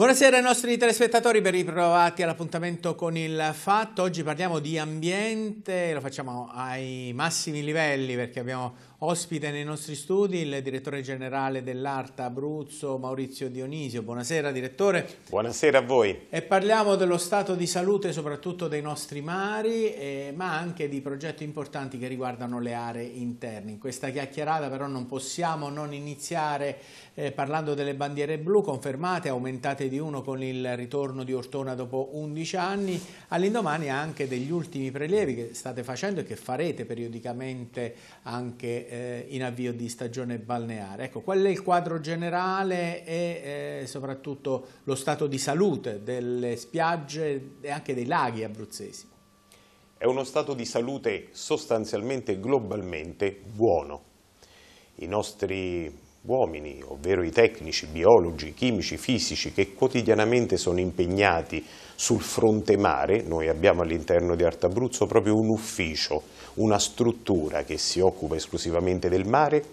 Buonasera ai nostri telespettatori, ben ritrovati all'appuntamento con il Fatto. Oggi parliamo di ambiente, lo facciamo ai massimi livelli perché abbiamo Ospite nei nostri studi il direttore generale dell'Arta Abruzzo Maurizio Dionisio. Buonasera direttore. Buonasera a voi. E parliamo dello stato di salute soprattutto dei nostri mari eh, ma anche di progetti importanti che riguardano le aree interne. In questa chiacchierata però non possiamo non iniziare eh, parlando delle bandiere blu confermate, aumentate di uno con il ritorno di Ortona dopo 11 anni, all'indomani anche degli ultimi prelievi che state facendo e che farete periodicamente anche eh, in avvio di stagione balneare. Ecco, qual è il quadro generale e eh, soprattutto lo stato di salute delle spiagge e anche dei laghi abruzzesi? È uno stato di salute sostanzialmente globalmente buono. I nostri uomini, ovvero i tecnici, biologi, chimici, fisici che quotidianamente sono impegnati sul fronte mare, noi abbiamo all'interno di Artabruzzo proprio un ufficio, una struttura che si occupa esclusivamente del mare,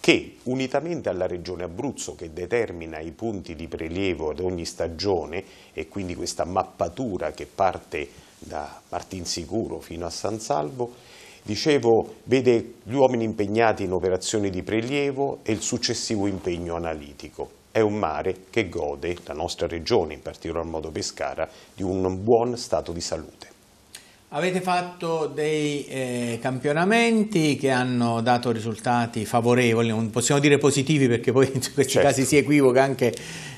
che unitamente alla regione Abruzzo che determina i punti di prelievo ad ogni stagione e quindi questa mappatura che parte da Martinsicuro fino a San Salvo, Dicevo, vede gli uomini impegnati in operazioni di prelievo e il successivo impegno analitico. È un mare che gode, la nostra regione, in particolar modo Pescara, di un buon stato di salute. Avete fatto dei eh, campionamenti che hanno dato risultati favorevoli, non possiamo dire positivi perché poi in questi certo. casi si equivoca anche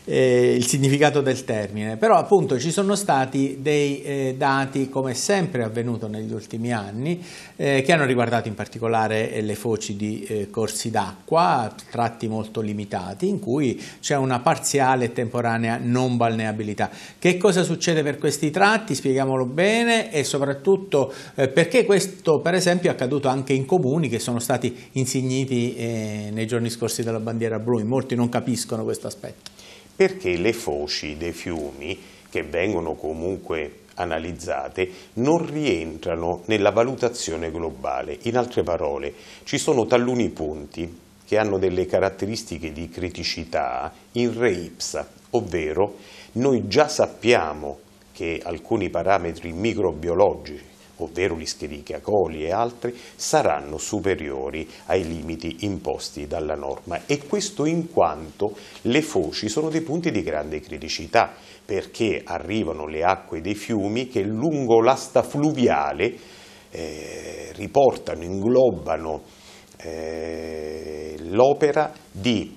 eh, il significato del termine, però appunto ci sono stati dei eh, dati, come sempre avvenuto negli ultimi anni, eh, che hanno riguardato in particolare eh, le foci di eh, corsi d'acqua, tratti molto limitati, in cui c'è una parziale e temporanea non balneabilità. Che cosa succede per questi tratti? Spieghiamolo bene e soprattutto eh, perché questo per esempio è accaduto anche in comuni che sono stati insigniti nei giorni scorsi dalla bandiera blu, in molti non capiscono questo aspetto perché le foci dei fiumi, che vengono comunque analizzate, non rientrano nella valutazione globale. In altre parole, ci sono taluni punti che hanno delle caratteristiche di criticità in re ipsa, ovvero noi già sappiamo che alcuni parametri microbiologici ovvero l'Ischerichia coli e altri, saranno superiori ai limiti imposti dalla norma e questo in quanto le foci sono dei punti di grande criticità perché arrivano le acque dei fiumi che lungo l'asta fluviale eh, riportano, inglobano eh, l'opera di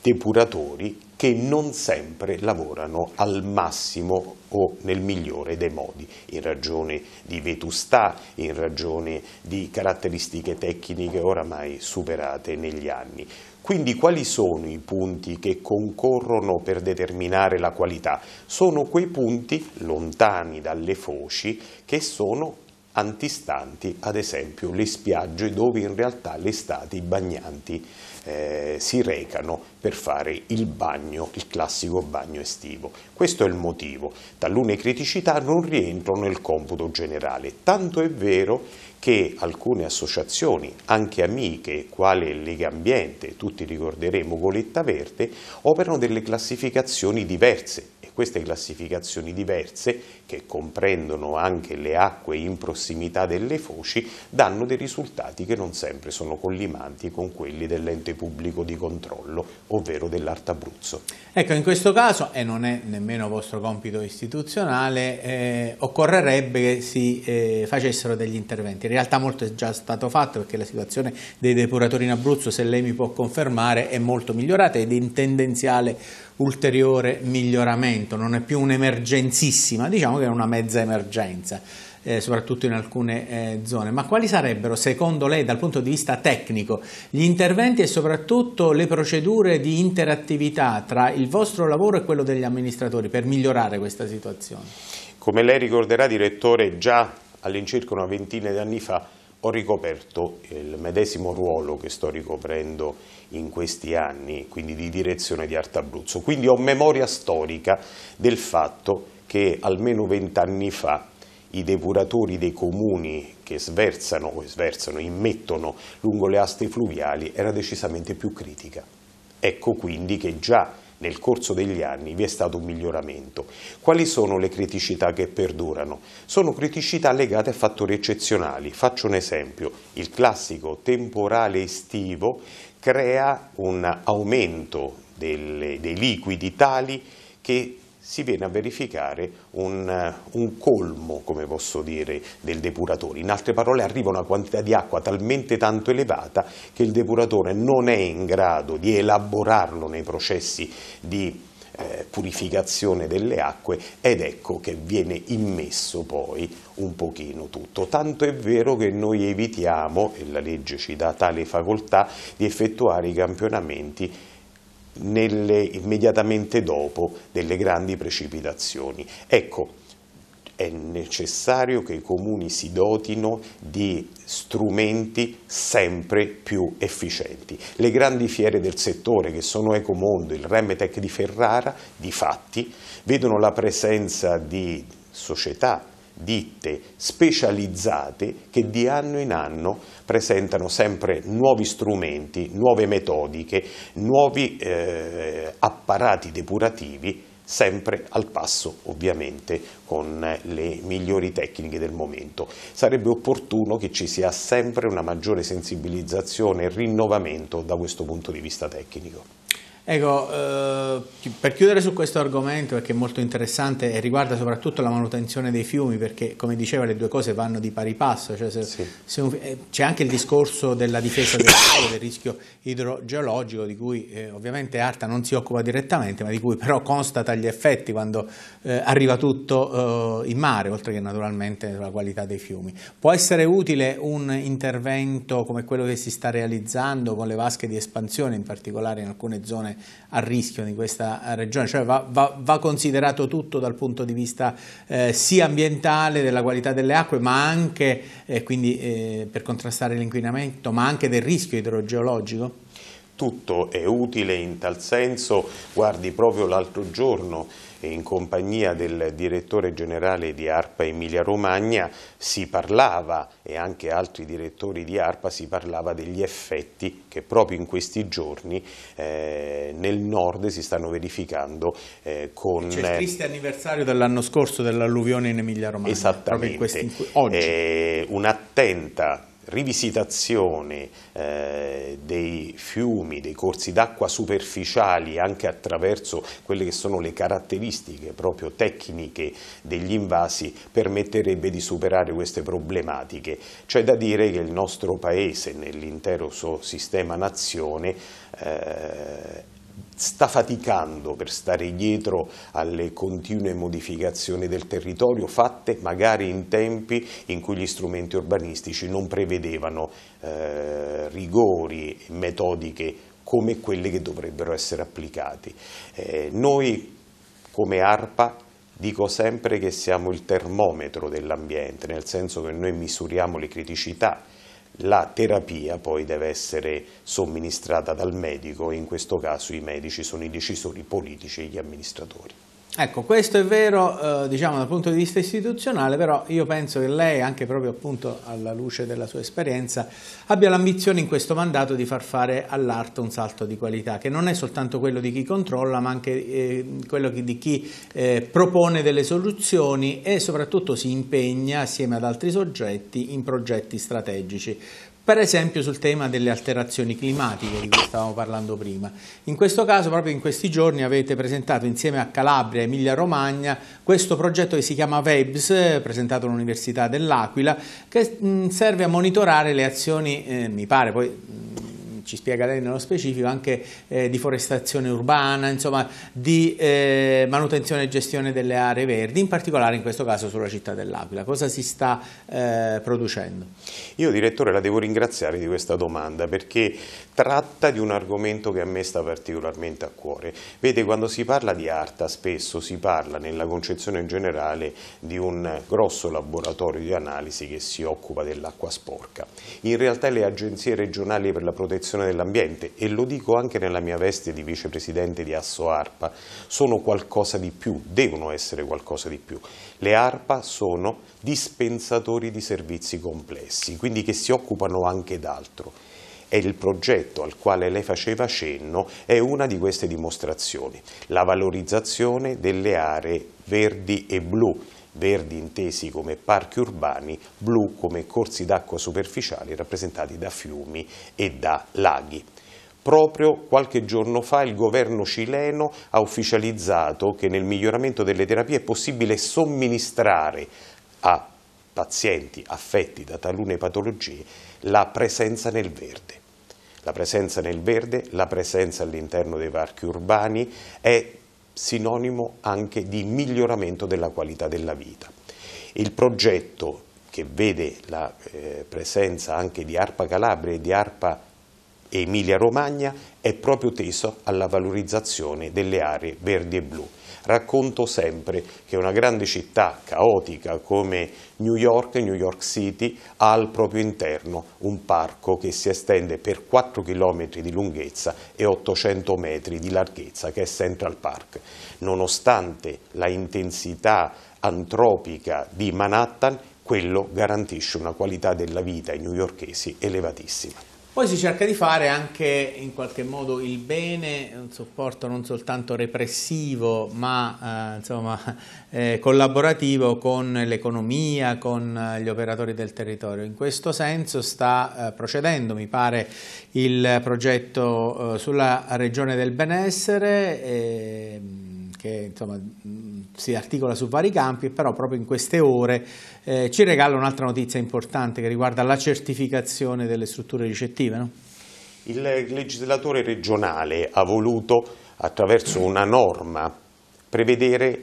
depuratori che non sempre lavorano al massimo o nel migliore dei modi, in ragione di vetustà, in ragione di caratteristiche tecniche oramai superate negli anni. Quindi quali sono i punti che concorrono per determinare la qualità? Sono quei punti lontani dalle foci che sono antistanti ad esempio le spiagge dove in realtà l'estate i bagnanti eh, si recano per fare il bagno, il classico bagno estivo. Questo è il motivo, talune criticità non rientrano nel computo generale, tanto è vero che alcune associazioni, anche amiche, quale Lega Ambiente, tutti ricorderemo Goletta Verde, operano delle classificazioni diverse queste classificazioni diverse, che comprendono anche le acque in prossimità delle foci, danno dei risultati che non sempre sono collimanti con quelli dell'ente pubblico di controllo, ovvero dell'Artabruzzo. Ecco, in questo caso, e non è nemmeno vostro compito istituzionale, eh, occorrerebbe che si eh, facessero degli interventi. In realtà molto è già stato fatto perché la situazione dei depuratori in Abruzzo, se lei mi può confermare, è molto migliorata ed è in tendenziale ulteriore miglioramento, non è più un'emergenzissima, diciamo che è una mezza emergenza. Eh, soprattutto in alcune eh, zone. Ma quali sarebbero, secondo lei, dal punto di vista tecnico, gli interventi e soprattutto le procedure di interattività tra il vostro lavoro e quello degli amministratori per migliorare questa situazione? Come lei ricorderà, direttore, già all'incirca una ventina di anni fa ho ricoperto il medesimo ruolo che sto ricoprendo in questi anni, quindi di direzione di Arte Abruzzo. Quindi ho memoria storica del fatto che almeno vent'anni fa i depuratori dei comuni che sversano o sversano, immettono lungo le aste fluviali era decisamente più critica. Ecco quindi che già nel corso degli anni vi è stato un miglioramento. Quali sono le criticità che perdurano? Sono criticità legate a fattori eccezionali. Faccio un esempio, il classico temporale estivo crea un aumento delle, dei liquidi tali che si viene a verificare un, eh, un, colmo, come posso dire, del depuratore. In altre parole arriva una quantità di acqua talmente tanto elevata che il depuratore non è in grado di elaborarlo nei processi di eh, purificazione delle acque ed ecco che viene immesso poi un pochino tutto. Tanto è vero che noi evitiamo, e la legge ci dà tale facoltà, di effettuare i campionamenti nelle, immediatamente dopo delle grandi precipitazioni. Ecco, è necessario che i comuni si dotino di strumenti sempre più efficienti. Le grandi fiere del settore, che sono Ecomondo, il Remetec di Ferrara, di fatti, vedono la presenza di società ditte specializzate che di anno in anno presentano sempre nuovi strumenti, nuove metodiche, nuovi eh, apparati depurativi sempre al passo ovviamente con le migliori tecniche del momento. Sarebbe opportuno che ci sia sempre una maggiore sensibilizzazione e rinnovamento da questo punto di vista tecnico. Ecco, eh, per chiudere su questo argomento, perché è molto interessante e riguarda soprattutto la manutenzione dei fiumi, perché come diceva le due cose vanno di pari passo, cioè sì. eh, c'è anche il discorso della difesa del, fiume, del rischio idrogeologico, di cui eh, ovviamente Arta non si occupa direttamente, ma di cui però constata gli effetti quando eh, arriva tutto eh, in mare, oltre che naturalmente la qualità dei fiumi. Può essere utile un intervento come quello che si sta realizzando con le vasche di espansione, in particolare in alcune zone zone a rischio di questa regione, cioè va, va, va considerato tutto dal punto di vista eh, sia ambientale, della qualità delle acque, ma anche eh, quindi, eh, per contrastare l'inquinamento, ma anche del rischio idrogeologico? tutto è utile in tal senso, guardi proprio l'altro giorno in compagnia del direttore generale di ARPA Emilia Romagna si parlava e anche altri direttori di ARPA si parlava degli effetti che proprio in questi giorni eh, nel nord si stanno verificando eh, con... C'è il triste anniversario dell'anno scorso dell'alluvione in Emilia Romagna. Esattamente. In questi, in cui, oggi. Eh, un'attenta rivisitazione eh, dei fiumi, dei corsi d'acqua superficiali anche attraverso quelle che sono le caratteristiche proprio tecniche degli invasi permetterebbe di superare queste problematiche. C'è da dire che il nostro Paese nell'intero suo sistema nazione eh, sta faticando per stare dietro alle continue modificazioni del territorio fatte magari in tempi in cui gli strumenti urbanistici non prevedevano eh, rigori e metodiche come quelle che dovrebbero essere applicati. Eh, noi come ARPA dico sempre che siamo il termometro dell'ambiente, nel senso che noi misuriamo le criticità, la terapia poi deve essere somministrata dal medico e in questo caso i medici sono i decisori politici e gli amministratori. Ecco, questo è vero eh, diciamo dal punto di vista istituzionale, però io penso che lei, anche proprio appunto alla luce della sua esperienza, abbia l'ambizione in questo mandato di far fare all'arte un salto di qualità, che non è soltanto quello di chi controlla, ma anche eh, quello di chi eh, propone delle soluzioni e soprattutto si impegna assieme ad altri soggetti in progetti strategici per esempio sul tema delle alterazioni climatiche di cui stavamo parlando prima. In questo caso, proprio in questi giorni, avete presentato insieme a Calabria e Emilia Romagna questo progetto che si chiama VEBS, presentato all'Università dell'Aquila, che serve a monitorare le azioni, eh, mi pare poi ci spiega lei nello specifico, anche eh, di forestazione urbana, insomma di eh, manutenzione e gestione delle aree verdi, in particolare in questo caso sulla città dell'Aquila. Cosa si sta eh, producendo? Io direttore la devo ringraziare di questa domanda perché tratta di un argomento che a me sta particolarmente a cuore. Vede, quando si parla di Arta spesso si parla nella concezione generale di un grosso laboratorio di analisi che si occupa dell'acqua sporca. In realtà le agenzie regionali per la protezione protezione dell'ambiente e lo dico anche nella mia veste di vicepresidente di Asso Arpa, sono qualcosa di più, devono essere qualcosa di più. Le Arpa sono dispensatori di servizi complessi, quindi che si occupano anche d'altro e il progetto al quale lei faceva cenno è una di queste dimostrazioni, la valorizzazione delle aree verdi e blu, verdi intesi come parchi urbani, blu come corsi d'acqua superficiali rappresentati da fiumi e da laghi. Proprio qualche giorno fa il governo cileno ha ufficializzato che nel miglioramento delle terapie è possibile somministrare a pazienti affetti da talune patologie la presenza nel verde. La presenza nel verde, la presenza all'interno dei parchi urbani è sinonimo anche di miglioramento della qualità della vita. Il progetto che vede la eh, presenza anche di ARPA Calabria e di ARPA Emilia-Romagna è proprio teso alla valorizzazione delle aree verdi e blu. Racconto sempre che una grande città caotica come New York, New York City, ha al proprio interno un parco che si estende per 4 km di lunghezza e 800 metri di larghezza, che è Central Park. Nonostante la intensità antropica di Manhattan, quello garantisce una qualità della vita ai newyorkesi elevatissima. Poi si cerca di fare anche in qualche modo il bene, un supporto non soltanto repressivo ma eh, insomma, eh, collaborativo con l'economia, con eh, gli operatori del territorio. In questo senso sta eh, procedendo, mi pare, il progetto eh, sulla regione del benessere ehm, che insomma, si articola su vari campi, però proprio in queste ore eh, ci regala un'altra notizia importante che riguarda la certificazione delle strutture ricettive. No? Il legislatore regionale ha voluto, attraverso una norma, prevedere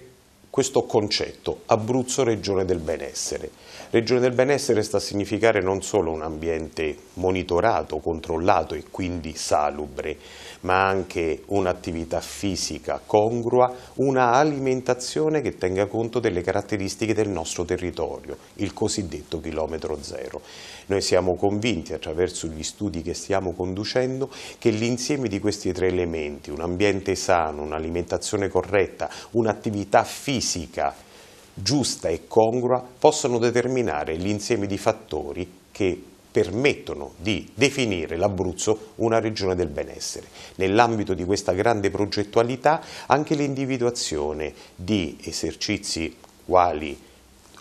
questo concetto, Abruzzo regione del benessere. Regione del benessere sta a significare non solo un ambiente monitorato, controllato e quindi salubre, ma anche un'attività fisica congrua, una alimentazione che tenga conto delle caratteristiche del nostro territorio, il cosiddetto chilometro zero. Noi siamo convinti attraverso gli studi che stiamo conducendo che l'insieme di questi tre elementi, un ambiente sano, un'alimentazione corretta, un'attività fisica, fisica giusta e congrua possono determinare l'insieme di fattori che permettono di definire l'Abruzzo una regione del benessere. Nell'ambito di questa grande progettualità anche l'individuazione di esercizi quali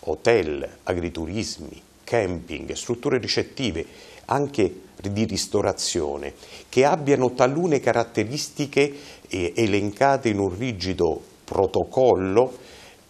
hotel, agriturismi, camping, strutture ricettive, anche di ristorazione, che abbiano talune caratteristiche elencate in un rigido protocollo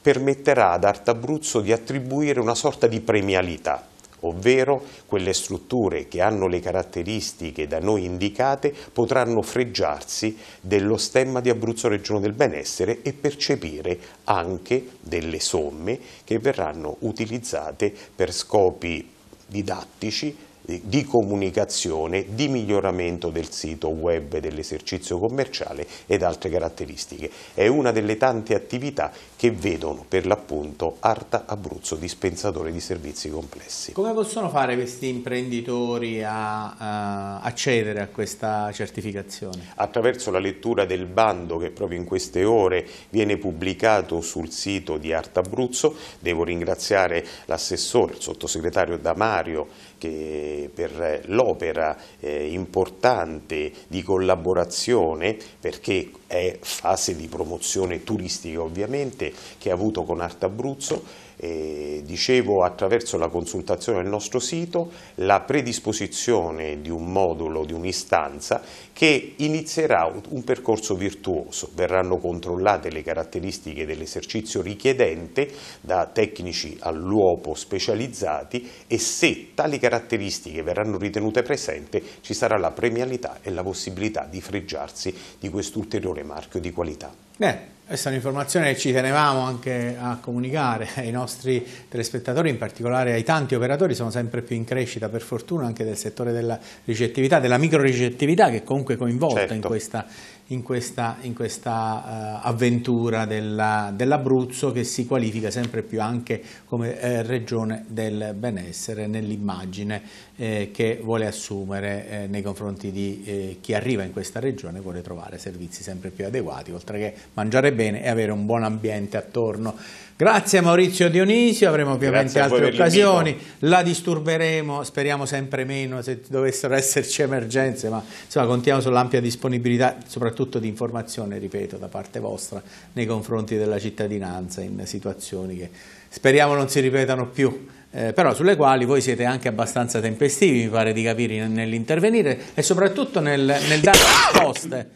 permetterà ad Artabruzzo di attribuire una sorta di premialità, ovvero quelle strutture che hanno le caratteristiche da noi indicate potranno freggiarsi dello stemma di Abruzzo Regione del Benessere e percepire anche delle somme che verranno utilizzate per scopi didattici di comunicazione, di miglioramento del sito web dell'esercizio commerciale ed altre caratteristiche. È una delle tante attività che vedono per l'appunto Arta Abruzzo dispensatore di servizi complessi. Come possono fare questi imprenditori a, a eh, accedere a questa certificazione? Attraverso la lettura del bando che proprio in queste ore viene pubblicato sul sito di Arta Abruzzo, devo ringraziare l'assessore, il sottosegretario Damario che per l'opera eh, importante di collaborazione, perché è fase di promozione turistica ovviamente, che ha avuto con Artabruzzo eh, dicevo attraverso la consultazione del nostro sito, la predisposizione di un modulo, di un'istanza che inizierà un percorso virtuoso, verranno controllate le caratteristiche dell'esercizio richiedente da tecnici all'uopo specializzati e se tali caratteristiche verranno ritenute presenti ci sarà la premialità e la possibilità di freggiarsi di quest'ulteriore marchio di qualità. Beh. Questa è un'informazione che ci tenevamo anche a comunicare ai nostri telespettatori, in particolare ai tanti operatori, sono sempre più in crescita per fortuna anche del settore della ricettività, della micro ricettività che comunque è coinvolta certo. in questa in questa, in questa uh, avventura dell'Abruzzo dell che si qualifica sempre più anche come eh, regione del benessere nell'immagine eh, che vuole assumere eh, nei confronti di eh, chi arriva in questa regione e vuole trovare servizi sempre più adeguati, oltre che mangiare bene e avere un buon ambiente attorno. Grazie Maurizio Dionisio, avremo ovviamente altre occasioni, la disturberemo, speriamo sempre meno se dovessero esserci emergenze, ma insomma, contiamo sull'ampia disponibilità, soprattutto soprattutto di informazione, ripeto, da parte vostra nei confronti della cittadinanza in situazioni che speriamo non si ripetano più. Eh, però sulle quali voi siete anche abbastanza tempestivi, mi pare di capire, nell'intervenire e soprattutto nel, nel dare risposte.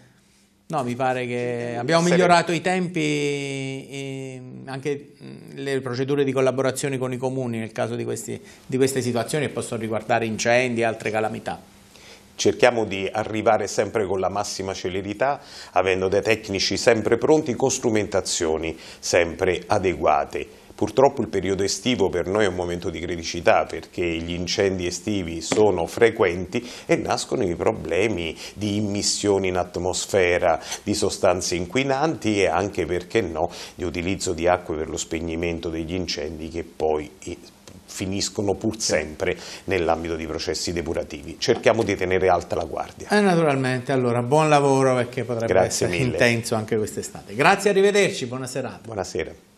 No, mi pare che abbiamo migliorato i tempi, anche mm, le procedure di collaborazione con i comuni nel caso di, questi, di queste situazioni che possono riguardare incendi e altre calamità. Cerchiamo di arrivare sempre con la massima celerità, avendo dei tecnici sempre pronti con strumentazioni sempre adeguate. Purtroppo il periodo estivo per noi è un momento di criticità perché gli incendi estivi sono frequenti e nascono i problemi di immissioni in atmosfera di sostanze inquinanti e anche, perché no, di utilizzo di acque per lo spegnimento degli incendi che poi eh, finiscono pur sempre nell'ambito di processi depurativi. Cerchiamo di tenere alta la guardia. E eh, naturalmente, allora, buon lavoro perché potrebbe Grazie essere mille. intenso anche quest'estate. Grazie, arrivederci, buona serata. Buonasera.